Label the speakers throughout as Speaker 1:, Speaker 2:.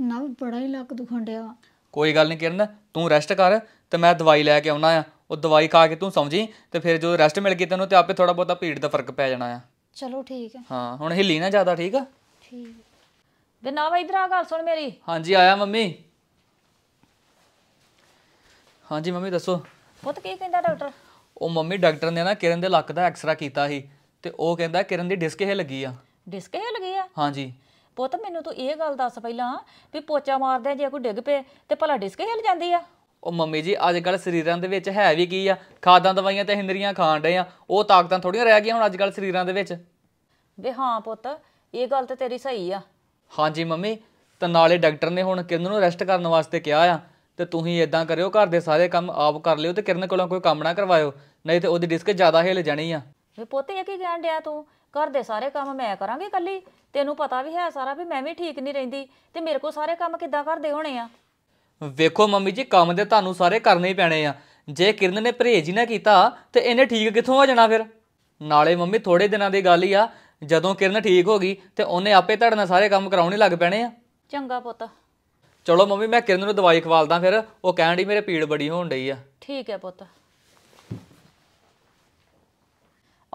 Speaker 1: ਨਾ ਬੜਾ ਹੀ ਲੱਕ ਦੁਖੰਡਿਆ
Speaker 2: ਕੋਈ ਗੱਲ ਨਹੀਂ ਕਿਰਨ ਤੂੰ ਰੈਸਟ ਕਰ ਤੇ ਮੈਂ ਦਵਾਈ ਲੈ ਕੇ ਆਉਣਾ ਆ ਉਹ ਦਵਾਈ ਖਾ ਕੇ ਤੂੰ ਸਮਝੀ ਤੇ ਫਿਰ ਜਦੋਂ ਰੈਸਟ ਮਿਲ ਗਈ ਤੈਨੂੰ ਤੇ ਆਪੇ ਥੋੜਾ ਬਹੁਤਾ ਭੀੜ ਦਾ ਫਰਕ ਪੈ ਜਾਣਾ ਆ
Speaker 3: ਚਲੋ ਠੀਕ ਹੈ
Speaker 2: ਹਾਂ ਹੁਣ ਹਿੱਲੀ ਨਾ ਜ਼ਿਆਦਾ ਠੀਕ ਆ
Speaker 3: ਠੀਕ ਵੇ ਨਾ ਵਾ ਇਧਰ ਆ ਗੱਲ ਸੁਣ ਮੇਰੀ
Speaker 2: ਹਾਂਜੀ ਆਇਆ ਮੰਮੀ ਹਾਂਜੀ ਮੰਮੀ ਦੱਸੋ
Speaker 3: ਪੁੱਤ ਕੀ ਕਹਿੰਦਾ ਡਾਕਟਰ
Speaker 2: ਉਹ ਮੰਮੀ ਡਾਕਟਰ ਨੇ ਨਾ ਕਿਰਨ ਦੇ ਲੱਕ ਦਾ ਐਕਸਰਾ ਕੀਤਾ ਸੀ ਤੇ ਉਹ ਕਹਿੰਦਾ ਕਿਰਨ ਦੀ ਡਿਸਕ ਇਹ ਲੱਗੀ ਆ
Speaker 3: ਡਿਸਕ ਇਹ ਲੱਗੀ ਆ ਹਾਂਜੀ ਪੁੱਤ ਮੈਨੂੰ ਤੂੰ ਇਹ ਗੱਲ ਦੱਸ ਪਹਿਲਾਂ ਵੀ ਪੋਚਾ ਮਾਰਦੇ ਜੇ ਕੋਈ ਡਿੱਗ ਪਏ ਤੇ ਭਲਾ ਡਿਸਕ ਹਿਲ ਜਾਂਦੀ ਆ
Speaker 2: ਉਹ ਮੰਮੀ ਜੀ ਅੱਜ ਕੱਲ ਸਰੀਰਾਂ ਦੇ ਵਿੱਚ ਹੈ ਵੀ ਕੀ ਆ ਖਾਦਾਂ ਦਵਾਈਆਂ ਤੇ ਹਿੰਦਰੀਆਂ ਖਾਣ ਡਏ ਆ ਉਹ ਤਾਕਤਾਂ ਥੋੜੀਆਂ ਰਹਿ ਗਈਆਂ ਹੁਣ ਅੱਜ ਕੱਲ ਸਰੀਰਾਂ ਦੇ ਵਿੱਚ
Speaker 3: ਵੀ ਹਾਂ ਪੁੱਤ ਇਹ ਗੱਲ ਤੇ ਤੇਰੀ ਸਹੀ ਆ
Speaker 2: ਹਾਂਜੀ ਮੰਮੀ ਤੇ ਨਾਲੇ ਡਾਕਟਰ ਨੇ ਹੁਣ ਕਿਰਨ ਨੂੰ ਰੈਸਟ ਕਰਨ ਵਾਸਤੇ ਕਿਹਾ ਆ ਤੇ ਤੁਸੀਂ ਇਦਾਂ ਕਰਿਓ ਘਰ ਦੇ ਸਾਰੇ ਕੰਮ ਆਪ ਕਰ ਲਿਓ ਤੇ ਕਿਰਨ ਕੋਲੋਂ ਕੋਈ ਕੰਮ ਨਾ ਕਰਵਾਇਓ ਨਹੀਂ ਤੇ ਉਹਦੀ ਡਿਸਕ ਜ਼ਿਆਦਾ ਹਿੱਲ ਜਾਣੀ ਆ
Speaker 3: ਵੇ ਪੋਤੇ ਇਹ ਕੀ ਕਹਿਣ ਡਿਆ ਤੂੰ ਕਰ ਦੇ ਸਾਰੇ ਕੰਮ ਮੈਂ ਕਰਾਂਗੀ ਕੱਲੀ ਤੈਨੂੰ ਪਤਾ ਵੀ ਹੈ ਸਾਰਾ ਵੀ ਮੈਂ ਵੀ ਠੀਕ ਨਹੀਂ ਰਹਿੰਦੀ ਤੇ ਮੇਰੇ ਕੋ ਸਾਰੇ ਕੰਮ ਕਿੱਦਾਂ ਕਰਦੇ ਹੋਣੇ ਆ
Speaker 2: ਵੇਖੋ ਮੰਮੀ ਜੀ ਕੰਮ ਦੇ ਤੁਹਾਨੂੰ ਸਾਰੇ ਕਰਨੇ ਹੀ ਪੈਣੇ ਆ ਜੇ ਕਿਰਨ ਨੇ ਪਰਹੇਜ ਹੀ ਨਾ ਕੀਤਾ ਤੇ ਇਹਨੇ ਠੀਕ ਕਿੱਥੋਂ ਆ ਜਾਣਾ ਫਿਰ ਨਾਲੇ ਮੰਮੀ ਥੋੜੇ ਦਿਨਾਂ ਦੀ ਗੱਲ ਹੀ ਆ ਜਦੋਂ ਕਿਰਨ ਠੀਕ ਹੋ ਗਈ ਤੇ ਉਹਨੇ ਆਪੇ ਤੁਹਾਡੇ ਨਾਲ ਸਾਰੇ ਕੰਮ ਕਰਾਉਣੇ ਲੱਗ ਪੈਣੇ ਆ ਚੰਗਾ ਪੁੱਤ ਚਲੋ ਮੰਮੀ ਮੈਂ ਕਿਰਨ ਨੂੰ ਦਵਾਈ ਖਵਾਲਦਾ ਫਿਰ ਉਹ ਕਹਿਣ ਦੀ ਮੇਰੇ ਪੀੜ ਬੜੀ ਹੋਣ ਡਈ ਆ
Speaker 3: ਠੀਕ ਹੈ ਪੁੱਤ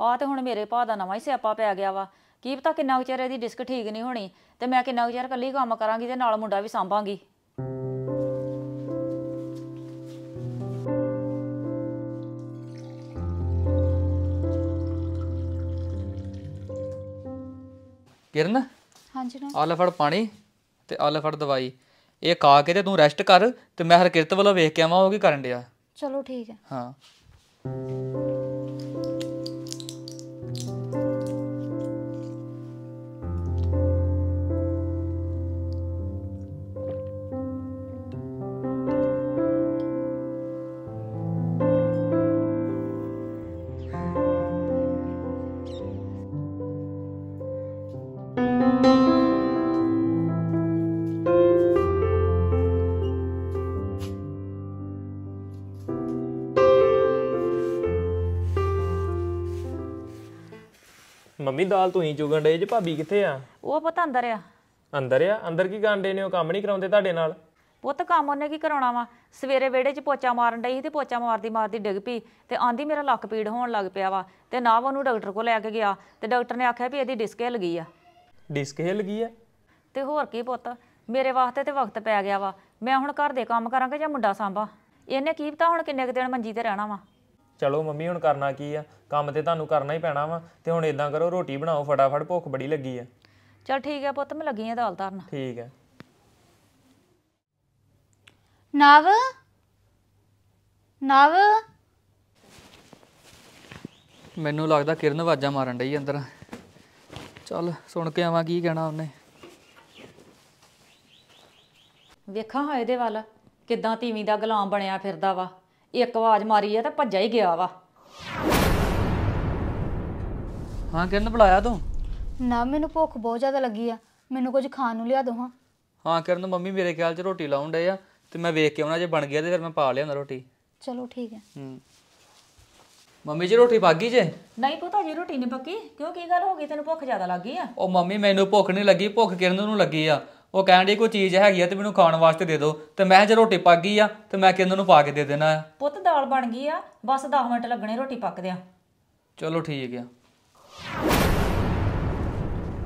Speaker 3: ਆ ਤੇ ਹੁਣ ਮੇਰੇ ਭਾ ਦਾ ਨਵਾਂ ਹੀ ਸਿਆਪਾ ਪੈ ਗਿਆ ਵਾ ਕੀ ਪਤਾ ਕਿੰਨਾ ਕੁ ਚਿਰ ਇਹਦੀ ਡਿਸਕ ਠੀਕ ਨਹੀਂ ਹੋਣੀ ਤੇ ਮੈਂ ਕਿੰਨਾ ਕੁ ਚਿਰ ਇਕੱਲੀ ਕੰਮ ਕਰਾਂਗੀ ਤੇ ਨਾਲ ਮੁੰਡਾ ਵੀ ਸੰਭਾਂਗੀ
Speaker 2: ਕਿਰਨ ਹਾਂਜੀ ਨਾ ਆਲੇ ਫੜ ਪਾਣੀ ਤੇ ਆਲੇ ਫੜ ਦਵਾਈ ਇਹ ਖਾ ਕੇ ਤੇ ਤੂੰ ਰੈਸਟ ਕਰ ਤੇ ਮੈਂ ਹਰਕਿਰਤ ਵੱਲੋਂ ਵੇਖ ਕੇ ਆਵਾਂ ਉਹ ਕੀ ਕਰਨ ਡਿਆ ਚਲੋ ਠੀਕ ਹੈ ਹਾਂ ਮੰਮੀ ਦਾਲ ਹੀ ਚੁਗਣ ਡੇ ਜੇ ਭਾਬੀ ਕਿੱਥੇ ਆ
Speaker 3: ਉਹ ਪਤਾ ਅੰਦਰ ਆ
Speaker 2: ਅੰਦਰ ਆ ਅੰਦਰ ਕੀ ਗਾਂਡੇ ਨੇ ਉਹ ਕੰਮ ਨਹੀਂ ਕਰਾਉਂਦੇ ਤੁਹਾਡੇ ਨਾਲ
Speaker 3: ਪੁੱਤ ਕੰਮ ਉਹਨੇ ਕੀ ਕਰਾਉਣਾ ਵਾ ਸਵੇਰੇ ਵੇੜੇ 'ਚ ਪੋਚਾ ਮਾਰਨ ਡਈ ਸੀ ਤੇ ਪੋਚਾ ਮਾਰਦੀ ਮਾਰਦੀ ਡਿੱਗ ਪਈ ਤੇ ਆਂਦੀ ਮੇਰਾ ਲੱਕ ਪੀੜ ਹੋਣ ਲੱਗ ਪਿਆ ਵਾ ਤੇ ਨਾ ਉਹਨੂੰ ਡਾਕਟਰ ਕੋਲ ਲੈ ਕੇ ਗਿਆ ਤੇ ਡਾਕਟਰ ਨੇ ਆਖਿਆ ਵੀ ਇਹਦੀ ਡਿਸਕ ਹਿੱਲ ਗਈ ਆ
Speaker 2: ਡਿਸਕ ਹਿੱਲ ਗਈ ਆ
Speaker 3: ਤੇ ਹੋਰ ਕੀ ਪੁੱਤ ਮੇਰੇ ਵਾਸਤੇ ਤੇ ਵਕਤ ਪੈ ਗਿਆ ਵਾ ਮੈਂ ਹੁਣ ਘਰ ਦੇ ਕੰਮ ਕਰਾਂਗਾ ਜਾਂ ਮੁੰਡਾ ਸਾਂਭਾ ਇਹਨੇ ਕੀ ਪਤਾ ਹੁਣ ਕਿੰਨੇ ਕੁ ਦਿਨ ਮੰਜੀ ਤੇ ਰਹਿਣਾ ਵਾ
Speaker 2: ਚਲੋ ਮੰਮੀ ਹੁਣ ਕਰਨਾ ਕੀ ਆ ਕੰਮ ਤੇ ਤੁਹਾਨੂੰ ਕਰਨਾ ਹੀ ਪੈਣਾ ਵਾ ਤੇ ਹੁਣ ਇਦਾਂ ਕਰੋ ਰੋਟੀ ਬਣਾਓ ਫਟਾਫਟ ਭੁੱਖ ਬੜੀ ਲੱਗੀ ਆ
Speaker 3: ਚਲ ਠੀਕ ਆ ਪੁੱਤ ਮੈਂ ਲੱਗੀ ਆ ਦਾਲ ਤਰਨ ਠੀਕ ਆ ਨਵ ਨਵ
Speaker 2: ਮੈਨੂੰ ਲੱਗਦਾ ਕਿਰਨ ਆਵਾਜ਼ਾਂ ਮਾਰਨ ਡਈ ਅੰਦਰ ਚਲ ਸੁਣ ਕੇ ਆਵਾਂ ਕੀ ਕਹਿਣਾ ਉਹਨੇ
Speaker 3: ਵੇਖਾਂ ਹਾਂ ਇਹਦੇ ਵੱਲ ਕਿਦਾਂ ਤੀਵੀਂ ਦਾ ਗੁਲਾਮ ਬਣਿਆ ਫਿਰਦਾ ਵਾ ਇੱਕ ਆਵਾਜ਼ ਮਾਰੀ ਆ ਤਾਂ ਭੱਜਾ ਹੀ ਗਿਆ ਵਾ
Speaker 2: ਹਾਂ ਕਿਰਨ ਬੁਲਾਇਆ ਤੂੰ
Speaker 1: ਨਾ ਮੈਨੂੰ ਭੁੱਖ ਬਹੁਤ ਜ਼ਿਆਦਾ ਲੱਗੀ ਆ ਮੈਨੂੰ ਕੁਝ ਖਾਣ ਨੂੰ ਲਿਆ ਦੋ ਹਾਂ
Speaker 2: ਹਾਂ ਕਿਰਨ ਮੰਮੀ ਮੇਰੇ ਖਿਆਲ 'ਚ ਰੋਟੀ ਲਾਉਣ ਡੇ ਆ ਤੇ ਮੈਂ ਵੇਖ ਕੇ ਆਉਣਾ ਜੇ ਬਣ ਗਿਆ ਤੇ ਫਿਰ ਮੈਂ ਪਾ ਲਿਆਉਂਦਾ ਰੋਟੀ ਚਲੋ ਠੀਕ ਹੈ ਹੂੰ ਮੰਮੀ ਜੀ ਰੋਟੀ ਪਾਗੀ ਜੇ
Speaker 3: ਨਹੀਂ ਪੁੱਤਾ ਜੀ ਰੋਟੀ ਨਹੀਂ ਪੱਕੀ ਕਿਉਂ ਕੀ ਗੱਲ ਹੋ ਗਈ ਤੈਨੂੰ ਭੁੱਖ ਜ਼ਿਆਦਾ ਲੱਗੀ ਆ ਉਹ
Speaker 2: ਮੰਮੀ ਮੈਨੂੰ ਭੁੱਖ ਨਹੀਂ ਲੱਗੀ ਭੁੱਖ ਕਿਰਨ ਨੂੰ ਲੱਗੀ ਆ ਉਹ ਕਹਿਣ ਦੀ ਕੋਈ ਚੀਜ਼ ਹੈਗੀ ਆ ਤੇ ਮੈਨੂੰ ਖਾਣ ਵਾਸਤੇ ਦੇ ਦਿਓ ਤੇ ਮੈਂ ਜੇ ਰੋਟੀ ਪੱਕ ਗਈ ਆ ਤੇ ਮੈਂ ਕਿੰਨ ਨੂੰ ਪਾ ਕੇ ਦੇ ਦੇਣਾ ਆ
Speaker 3: ਪੁੱਤ ਦਾਲ ਬਣ ਗਈ ਆ ਬਸ 10 ਮਿੰਟ ਲੱਗਣੇ ਰੋਟੀ ਪੱਕਦੇ ਆ
Speaker 2: ਚਲੋ ਠੀਕ ਆ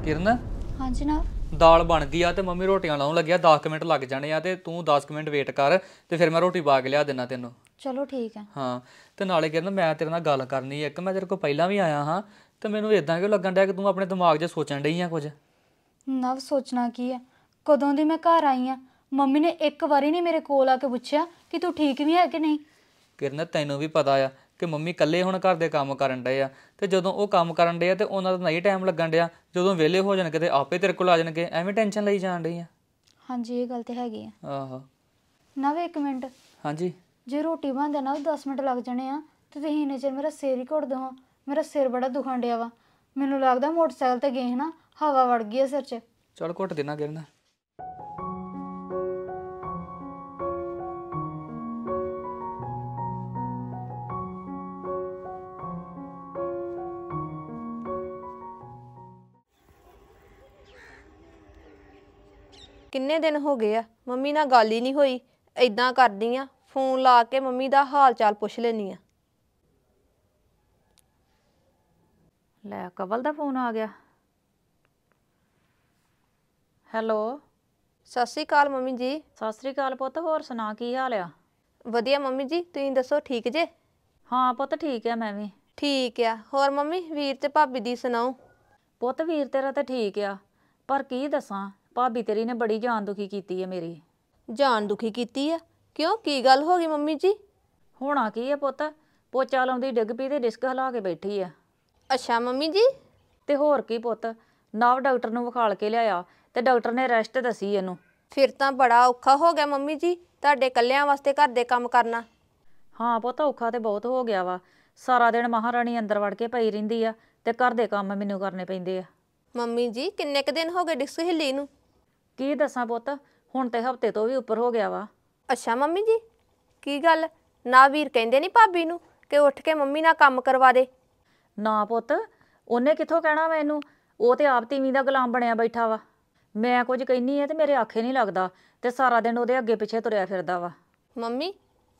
Speaker 2: ਕਿਰਨ ਹਾਂਜੀ ਨਾ ਦਾਲ ਬਣ ਗਈ ਆ ਤੇ ਮੰਮੀ ਰੋਟੀਆਂ ਲਾਉਣ ਲੱਗਿਆ 10 ਮਿੰਟ ਲੱਗ ਜਾਣੇ ਆ ਤੇ ਤੂੰ 10 ਮਿੰਟ ਵੇਟ ਕਰ ਤੇ ਫਿਰ ਮੈਂ ਰੋਟੀ ਪਾ ਕੇ ਲਿਆ ਦੇਣਾ ਤੈਨੂੰ
Speaker 1: ਚਲੋ ਠੀਕ ਆ
Speaker 2: ਹਾਂ ਤੇ ਨਾਲੇ ਕਿਰਨ ਮੈਂ ਤੇਰੇ ਨਾਲ ਗੱਲ ਕਰਨੀ ਆ ਇੱਕ ਮੈਂ ਤੇਰੇ ਕੋਲ ਪਹਿਲਾਂ ਵੀ ਆਇਆ ਹਾਂ ਤੇ ਮੈਨੂੰ ਇਦਾਂ ਕਿਉਂ ਲੱਗਣ ਡਿਆ ਕਿ ਤੂੰ ਆਪਣੇ ਦਿਮਾਗ 'ਚ ਸੋਚਣ ਡਈ ਆ ਕੁਝ
Speaker 1: ਨਵ ਸੋਚਣਾ ਕੀ ਆ ਕਦੋਂ ਦੀ ਮੈਂ ਘਰ ਆਈ ਆ ਮੰਮੀ ਨੇ ਇੱਕ ਵਾਰੀ ਨਹੀਂ ਮੇਰੇ ਕੋਲ ਆ ਕੇ ਪੁੱਛਿਆ ਕਿ ਤੂੰ ਠੀਕ ਵੀ ਹੈ ਕਿ ਨਹੀਂ
Speaker 2: ਕਿਰਨ ਤੈਨੂੰ ਵੀ ਪਤਾ ਆ ਕਿ ਮੰਮੀ ਇਕੱਲੇ ਹੁਣ ਘਰ ਦੇ ਕੰਮ ਕਰਨ ਡਏ ਆ ਤੇ ਜਦੋਂ ਉਹ ਕੰਮ ਕਰਨ ਡਏ ਆ ਤੇ ਉਹਨਾਂ ਦਾ ਨਹੀਂ ਟਾਈਮ ਲੱਗਣ ਡਿਆ ਜਦੋਂ ਵਿਹਲੇ ਹੋ ਜਾਣਗੇ ਤੇ ਆਪੇ ਤੇਰੇ ਕੋਲ ਆ ਜਾਣਗੇ ਐਵੇਂ ਟੈਨਸ਼ਨ ਲਈ ਜਾਣ ਡਈ ਆ
Speaker 1: ਹਾਂਜੀ ਇਹ ਗੱਲ ਤੇ ਹੈਗੀ ਆ ਆਹੋ ਨਾ ਵੇ ਇੱਕ ਮਿੰਟ ਹਾਂਜੀ ਜੇ ਰੋਟੀ ਬਣਦੇ ਨਾ ਉਹ 10 ਮਿੰਟ ਲੱਗ ਜਾਣੇ ਆ ਤੇ ਤੁਸੀਂ ਇੰਨੇ ਚਿਰ ਮੇਰਾ ਸਿਰ ਹੀ ਘੁੱਟ ਦੋ ਮੇਰਾ ਸਿਰ ਬੜਾ ਦੁਖਣ ਡਿਆ ਵਾ ਮੈਨੂੰ ਲੱਗਦਾ ਮੋਟਰਸਾਈਕਲ ਤੇ ਗਏ ਹਨਾ ਹਵਾ ਵੜ ਗਈ ਆ ਸਿਰ 'ਚ
Speaker 2: ਚਲ ਘੁੱਟ ਦੇਣਾ ਗਿਰਨਾ
Speaker 3: ਕਿੰਨੇ ਦਿਨ ਹੋ ਗਏ ਆ ਮੰਮੀ ਨਾਲ ਗੱਲ ਹੀ ਨਹੀਂ ਹੋਈ ਇਦਾਂ ਕਰਦੀ ਆ ਫੋਨ ਲਾ ਕੇ ਮੰਮੀ ਦਾ ਹਾਲ ਚਾਲ ਪੁੱਛ ਲੈਣੀ ਆ ਲੈ ਕਵਲ ਦਾ ਫੋਨ ਆ ਗਿਆ ਹੈਲੋ ਸਤਿ ਸ਼੍ਰੀ ਅਕਾਲ ਮੰਮੀ ਜੀ ਸਤਿ ਸ੍ਰੀ ਅਕਾਲ ਪੁੱਤ ਹੋਰ ਸੁਣਾ ਕੀ ਹਾਲ ਆ ਵਧੀਆ ਮੰਮੀ ਜੀ ਤੁਸੀਂ ਦੱਸੋ ਠੀਕ ਜੇ ਹਾਂ ਪੁੱਤ ਠੀਕ ਆ ਮੈਂ ਵੀ ਠੀਕ ਆ ਹੋਰ ਮੰਮੀ ਵੀਰ ਤੇ ਭਾਬੀ ਦੀ ਸੁਣਾਓ ਪੁੱਤ ਵੀਰ ਤੇਰਾ ਤਾਂ ਠੀਕ ਆ ਪਰ ਕੀ ਦੱਸਾਂ ਭਾਬੀ ਤੇਰੀ ਨੇ ਬੜੀ ਜਾਨ ਦੁਖੀ ਕੀਤੀ ਹੈ ਮੇਰੀ ਜਾਨ ਦੁਖੀ ਕੀਤੀ ਆ ਕਿਉਂ ਕੀ ਗੱਲ ਹੋ ਗਈ ਮੰਮੀ ਜੀ ਹੋਣਾ ਕੀ ਹੈ ਪੁੱਤ ਪੋਚਾ ਲਾਉਂਦੀ ਡਿੱਗ ਪਈ ਤੇ ਡਿਸਕ ਹਿਲਾ ਕੇ ਬੈਠੀ ਆ ਅੱਛਾ ਮੰਮੀ ਜੀ ਤੇ ਹੋਰ ਕੀ ਪੁੱਤ ਨਵ ਡਾਕਟਰ ਨੂੰ ਵਿਖਾਲ ਕੇ ਲਿਆਇਆ ਤੇ ਡਾਕਟਰ ਨੇ ਰੈਸਟ ਦਸੀ ਇਹਨੂੰ ਫਿਰ ਤਾਂ ਬੜਾ ਔਖਾ ਹੋ ਗਿਆ ਮੰਮੀ ਜੀ ਤੁਹਾਡੇ ਕੱਲਿਆਂ ਵਾਸਤੇ ਘਰ ਦੇ ਕੰਮ ਕਰਨਾ ਹਾਂ ਪੁੱਤ ਔਖਾ ਤੇ ਬਹੁਤ ਹੋ ਗਿਆ ਵਾ ਸਾਰਾ ਦਿਨ ਮਹਾਰਾਣੀ ਅੰਦਰ ਵੜ ਕੇ ਪਈ ਰਹਿੰਦੀ ਆ ਤੇ ਘਰ ਦੇ ਕੰਮ ਮੈਨੂੰ ਕਰਨੇ ਪੈਂਦੇ ਆ ਮੰਮੀ ਜੀ ਕਿੰਨੇ ਕ ਦਿਨ ਹੋ ਗਏ ਡਿਸਕ ਹਿੱਲੀ ਨੂੰ ਕੀ ਦੱਸਾਂ ਪੁੱਤ ਹੁਣ ਤੇ ਹਫਤੇ ਤੋਂ ਵੀ ਉੱਪਰ ਹੋ ਗਿਆ ਵਾ ਅੱਛਾ ਮੰਮੀ ਜੀ ਕੀ ਗੱਲ ਨਾ ਵੀਰ ਕਹਿੰਦੇ ਨਹੀਂ ਭਾਬੀ ਨੂੰ ਕਿ ਉੱਠ ਕੇ ਮੰਮੀ ਨਾਲ ਕੰਮ ਕਰਵਾ ਦੇ ਨਾ ਪੁੱਤ ਉਹਨੇ ਕਿੱਥੋਂ ਕਹਿਣਾ ਵਾ ਇਹਨੂੰ ਉਹ ਤੇ ਆਪ ਤੀਵੀਂ ਦਾ ਗੁਲਾਮ ਬਣਿਆ ਬੈਠਾ ਵਾ ਮੈਂ ਕੁਝ ਕਹਿਨੀ ਐ ਤੇ ਮੇਰੇ ਆਖੇ ਨਹੀਂ ਲੱਗਦਾ ਤੇ ਸਾਰਾ ਦਿਨ ਉਹਦੇ ਅੱਗੇ ਪਿੱਛੇ ਤੁਰਿਆ ਫਿਰਦਾ ਵਾ ਮੰਮੀ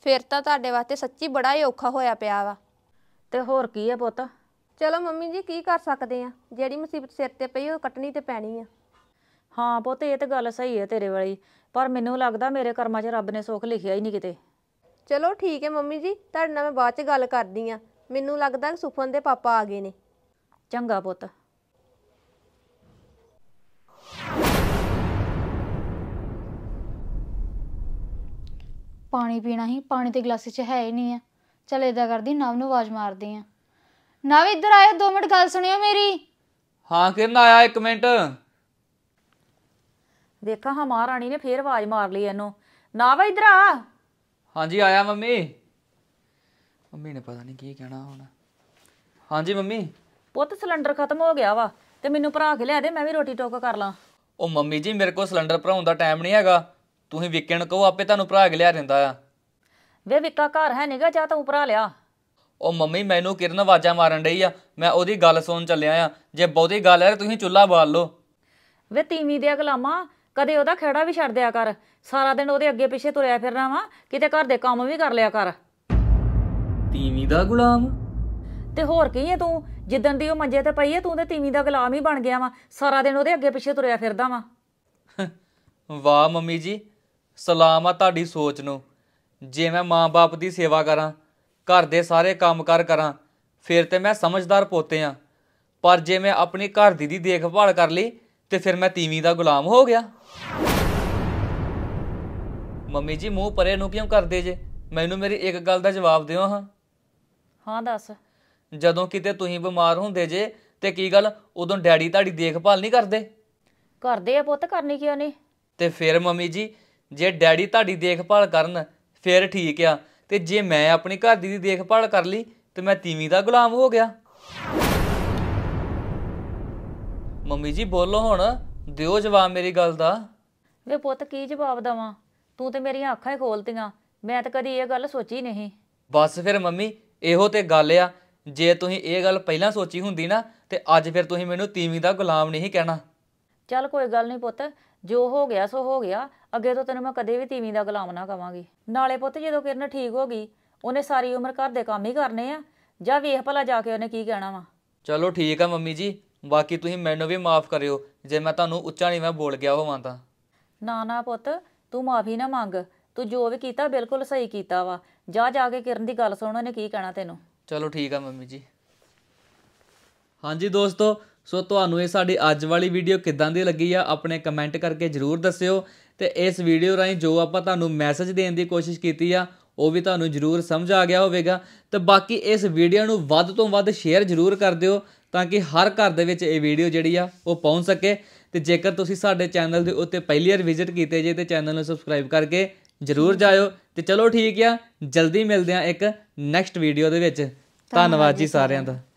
Speaker 3: ਫੇਰ ਤਾਂ ਤੁਹਾਡੇ ਵਾਸਤੇ ਸੱਚੀ ਬੜਾ ਹੀ ਔਖਾ ਹੋਇਆ ਪਿਆ ਵਾ ਤੇ ਹੋਰ ਕੀ ਐ ਪੁੱਤ ਚਲੋ ਮੰਮੀ ਜੀ ਕੀ ਕਰ ਸਕਦੇ ਆ ਜਿਹੜੀ ਮੁਸੀਬਤ ਸਿਰ ਤੇ ਪਈ ਉਹ ਕੱਟਣੀ ਤੇ ਪੈਣੀ ਆ ਹਾਂ ਪੁੱਤ ਇਹ ਤਾਂ ਗੱਲ ਸਹੀ ਹੈ ਤੇਰੇ ਵਾਲੀ ਪਰ ਮੈਨੂੰ ਲੱਗਦਾ ਮੇਰੇ ਕਰਮਾਂ 'ਚ ਰੱਬ ਨੇ ਸੁੱਖ ਲਿਖਿਆ ਹੀ ਨਹੀਂ ਕਿਤੇ ਚਲੋ ਠੀਕ ਹੈ ਮੰਮੀ ਜੀ ਤੁਹਾਡੇ ਨਾਲ ਮੈਂ ਬਾਅਦ 'ਚ ਗੱਲ ਕਰਦੀ ਆ ਮੈਨੂੰ ਲੱਗਦਾ ਸੁਫਨ ਦੇ ਪਾਪਾ ਆ ਗਏ ਨੇ ਚੰਗਾ ਪੁੱਤ
Speaker 1: ਪਾਣੀ ਪੀਣਾ ਹੀ ਪਾਣੀ ਤੇ ਗਲਾਸੇ 'ਚ ਹੈ ਹੀ ਨਹੀਂ ਆ ਚਲ ਇਦਾਂ ਕਰਦੀ ਨਵ ਨੂੰ ਆਵਾਜ਼ ਮਾਰਦੀ ਆ ਨਵ ਇੱਧਰ ਆਇਆ 2 ਮਿੰਟ ਗੱਲ ਸੁਣਿਓ ਮੇਰੀ
Speaker 2: ਹਾਂ ਕਿੰਨਾ ਆਇਆ 1 ਮਿੰਟ
Speaker 3: ਦੇਖਾ ਹਾਂ ਮਹਾਰਾਣੀ ਨੇ ਫੇਰ ਆਵਾਜ਼ ਮਾਰ ਲਈ ਇਹਨੂੰ ਨਾ ਵਾ ਇਧਰ ਆ
Speaker 2: ਹਾਂਜੀ ਆਇਆ ਮੰਮੀ ਮੰਮੀ ਨੇ ਪਤਾ ਨਹੀਂ ਕੀ ਕਹਿਣਾ ਹੁਣ ਹਾਂਜੀ ਮੰਮੀ
Speaker 3: ਪੁੱਤ ਸਿਲੰਡਰ ਖਤਮ ਹੋ ਗਿਆ ਵਾ ਤੇ ਮੈਨੂੰ ਭਰਾ ਕੇ ਲਿਆ ਦੇ ਮੈਂ ਵੀ ਰੋਟੀ ਟੋਕ ਕਰ ਲਾਂ
Speaker 2: ਉਹ ਮੰਮੀ ਜੀ ਮੇਰੇ ਕੋਲ ਸਿਲੰਡਰ ਭਰਾਉਣ ਦਾ ਟਾਈਮ ਨਹੀਂ ਹੈਗਾ ਤੁਸੀਂ ਹੀ ਵਿਕਣ ਕਹੋ ਆਪੇ ਤੁਹਾਨੂੰ ਭਰਾ ਕੇ ਲਿਆ ਦਿੰਦਾ ਆ
Speaker 3: ਵੇ ਵਿੱਕਾ ਘਰ ਹੈ ਨਹੀਂਗਾ ਜਾਂ ਤਾਂ ਉਪਰਾ ਲਿਆ
Speaker 2: ਉਹ ਮੰਮੀ ਮੈਨੂੰ ਕਿਰਨ ਆਵਾਜ਼ਾਂ ਮਾਰਨ ਢਈ ਆ ਮੈਂ ਉਹਦੀ ਗੱਲ ਸੁਣ ਚੱਲਿਆ ਆ ਜੇ ਬਹੁਤੀ ਗੱਲ ਹੈ ਤੁਸੀਂ ਚੁੱਲਾ ਬਾਲ ਲਓ
Speaker 3: ਵੇ ਤੀਵੀਂ ਦੇ ਅਗਲਾਮਾ ਕਦੇ ਉਹਦਾ ਖੇੜਾ ਵੀ ਛੱਡ ਦਿਆ ਕਰ ਸਾਰਾ ਦਿਨ ਉਹਦੇ ਅੱਗੇ ਪਿੱਛੇ ਤੁਰਿਆ ਫਿਰਨਾ ਵਾ ਕਿਤੇ ਘਰ ਦੇ ਕੰਮ ਵੀ ਕਰ ਲਿਆ ਕਰ
Speaker 2: ਤੀਵੀਂ ਦਾ ਗੁਲਾਮ
Speaker 3: ਤੇ ਹੋਰ ਕੀ ਹੈ ਤੂੰ ਜਿੱਦਣ ਦੀ ਉਹ ਮੰਜੇ ਤੇ ਪਈ ਹੈ ਤੂੰ ਤੇ ਤੀਵੀਂ ਦਾ ਗੁਲਾਮ ਹੀ ਬਣ ਗਿਆ ਵਾ ਸਾਰਾ ਦਿਨ ਉਹਦੇ ਅੱਗੇ ਪਿੱਛੇ ਤੁਰਿਆ ਫਿਰਦਾ ਵਾ
Speaker 2: ਵਾਹ ਮੰਮੀ ਜੀ ਸਲਾਮ ਆ ਤੁਹਾਡੀ ਸੋਚ ਨੂੰ ਜੇ ਮੈਂ ਮਾਂ-ਬਾਪ ਦੀ ਸੇਵਾ ਕਰਾਂ ਘਰ ਦੇ ਸਾਰੇ ਕੰਮਕਾਰ ਕਰਾਂ ਫਿਰ ਤੇ ਮੈਂ ਸਮਝਦਾਰ ਪੋਤੇ ਆ ਪਰ ਜੇ ਮੈਂ ਆਪਣੀ ਘਰ ਦੀ ਦੀ ਦੇਖਭਾਲ ਕਰ ਲਈ ਤੇ ਫਿਰ ਮੈਂ ਤੀਵੀ ਦਾ ਗੁਲਾਮ ਹੋ ਗਿਆ ਮੰਮੀ ਜੀ ਮੂੰਹ ਪਰੇ ਨੂੰ ਕਿਉਂ ਕਰਦੇ ਜੇ ਮੈਨੂੰ ਮੇਰੀ ਇੱਕ ਗੱਲ ਦਾ ਜਵਾਬ ਦਿਓ ਹਾਂ ਹਾਂ ਦੱਸ ਜਦੋਂ ਕਿਤੇ ਤੁਸੀਂ ਬਿਮਾਰ ਹੁੰਦੇ ਜੇ ਤੇ ਕੀ ਗੱਲ ਉਦੋਂ ਡੈਡੀ ਤੁਹਾਡੀ ਦੇਖਭਾਲ ਨਹੀਂ ਕਰਦੇ
Speaker 3: ਕਰਦੇ ਆ ਪੁੱਤ ਕਰਨੀ ਕਿਉਂ ਨਹੀਂ
Speaker 2: ਤੇ ਫਿਰ ਮੰਮੀ ਜੀ ਜੇ ਡੈਡੀ ਤੁਹਾਡੀ ਦੇਖਭਾਲ ਕਰਨ ਫਿਰ ਠੀਕ ਆ ਤੇ ਜੇ ਮੈਂ ਆਪਣੀ ਘਰ ਦੀ ਦੇਖਭਾਲ ਕਰ ਲਈ ਤੇ ਮੈਂ ਤੀਵੀ ਦਾ ਗੁਲਾਮ ਹੋ ਗਿਆ ਮੰਮੀ ਜੀ ਬੋਲੋ ਹੁਣ ਦਿਓ ਜਵਾਬ ਮੇਰੀ ਗੱਲ ਦਾ
Speaker 3: ਵੇ ਪੁੱਤ ਕੀ ਜਵਾਬ ਦਵਾਂ ਤੂੰ ਤੇ ਮੇਰੀਆਂ ਅੱਖਾਂ ਹੀ ਖੋਲਤੀਆਂ ਮੈਂ ਤਾਂ ਕਦੀ ਇਹ ਗੱਲ ਸੋਚੀ ਨਹੀਂ
Speaker 2: ਬਸ ਫਿਰ ਮੰਮੀ ਇਹੋ ਤੇ ਗੱਲ ਆ ਜੇ ਤੁਸੀਂ ਇਹ ਗੱਲ ਪਹਿਲਾਂ ਸੋਚੀ ਹੁੰਦੀ ਨਾ ਤੇ ਅੱਜ ਫਿਰ ਤੁਸੀਂ ਮੈਨੂੰ ਤੀਵੀਂ ਦਾ ਗੁਲਾਮ ਨਹੀਂ ਕਹਿਣਾ
Speaker 3: ਚੱਲ ਕੋਈ ਗੱਲ ਨਹੀਂ ਪੁੱਤ ਜੋ ਹੋ ਗਿਆ ਸੋ ਹੋ ਗਿਆ ਅੱਗੇ ਤੋਂ ਤੈਨੂੰ ਮੈਂ ਕਦੇ ਵੀ ਤੀਵੀਂ ਦਾ ਗੁਲਾਮ ਨਾ ਕਵਾਂਗੀ ਨਾਲੇ ਪੁੱਤ ਜਦੋਂ ਕਿਰਨ ਠੀਕ ਹੋ ਗਈ ਉਹਨੇ ਸਾਰੀ ਉਮਰ ਘਰ ਦੇ ਕੰਮ ਹੀ ਕਰਨੇ ਆ ਜਾਂ ਵੇਖ ਭਲਾ ਜਾ ਕੇ ਉਹਨੇ ਕੀ ਕਹਿਣਾ ਵਾ
Speaker 2: ਚਲੋ ਠੀਕ ਆ ਮੰਮੀ ਜੀ ਬਾਕੀ ਤੁਸੀਂ ਮੈਨੂੰ ਵੀ ਮਾਫ ਕਰਿਓ ਜੇ ਮੈਂ ਤੁਹਾਨੂੰ ਉੱਚਾ ਨਹੀਂ ਮੈਂ ਬੋਲ ਗਿਆ ਹੋਵਾਂ ਤਾਂ
Speaker 3: ਨਾ ਨਾ ਪੁੱਤ ਤੂੰ ਮਾਫੀ ਨਾ ਮੰਗ ਤੂੰ ਜੋ ਵੀ ਕੀਤਾ ਬਿਲਕੁਲ ਸਹੀ ਕੀਤਾ ਵਾ ਜਾ ਜਾ ਕੇ ਕਿਰਨ ਦੀ ਗੱਲ ਸੁਣ ਉਹਨੇ ਕੀ ਕਹਿਣਾ ਤੈਨੂੰ
Speaker 2: ਚਲੋ ਠੀਕ ਆ ਮੰਮੀ ਜੀ ਹਾਂਜੀ ਦੋਸਤੋ ਸੋ ਤੁਹਾਨੂੰ ਇਹ ਸਾਡੀ ਅੱਜ ਵਾਲੀ ਵੀਡੀਓ ਕਿਦਾਂ ਦੀ ਲੱਗੀ ਆ ਆਪਣੇ ਕਮੈਂਟ ਕਰਕੇ ਜਰੂਰ ਦੱਸਿਓ ਤੇ ਇਸ ਵੀਡੀਓ ਰਾਹੀਂ ਜੋ ਆਪਾਂ ਤੁਹਾਨੂੰ ਮੈਸੇਜ ਦੇਣ ਦੀ ਕੋਸ਼ਿਸ਼ ਕੀਤੀ ਆ ਉਹ ਵੀ ਤੁਹਾਨੂੰ ਜਰੂਰ ਸਮਝ ਆ ਗਿਆ ਹੋਵੇਗਾ ਤੇ ਬਾਕੀ ਇਸ ਵੀਡੀਓ ਨੂੰ ਵੱਧ ਤੋਂ ਵੱਧ ਸ਼ੇਅਰ ਜਰੂਰ ਕਰ ਦਿਓ ਤਾਂ ਕਿ ਹਰ ਘਰ ਦੇ ਵਿੱਚ ਇਹ ਵੀਡੀਓ ਜਿਹੜੀ ਆ ਉਹ ਪਹੁੰਚ ਸਕੇ ਤੇ ਜੇਕਰ ਤੁਸੀਂ ਸਾਡੇ ਚੈਨਲ ਦੇ ਉੱਤੇ ਪਹਿਲੀ ਵਾਰ ਵਿਜ਼ਿਟ ਕੀਤੇ ਜੇ ਤੇ ਚੈਨਲ ਨੂੰ ਸਬਸਕ੍ਰਾਈਬ ਕਰਕੇ ਜ਼ਰੂਰ ਜਾਇਓ ਤੇ ਚਲੋ ਠੀਕ ਆ ਜਲਦੀ ਮਿਲਦੇ ਆ ਇੱਕ ਨੈਕਸਟ ਵੀਡੀਓ ਦੇ ਵਿੱਚ ਧੰਨਵਾਦ ਜੀ ਸਾਰਿਆਂ ਦਾ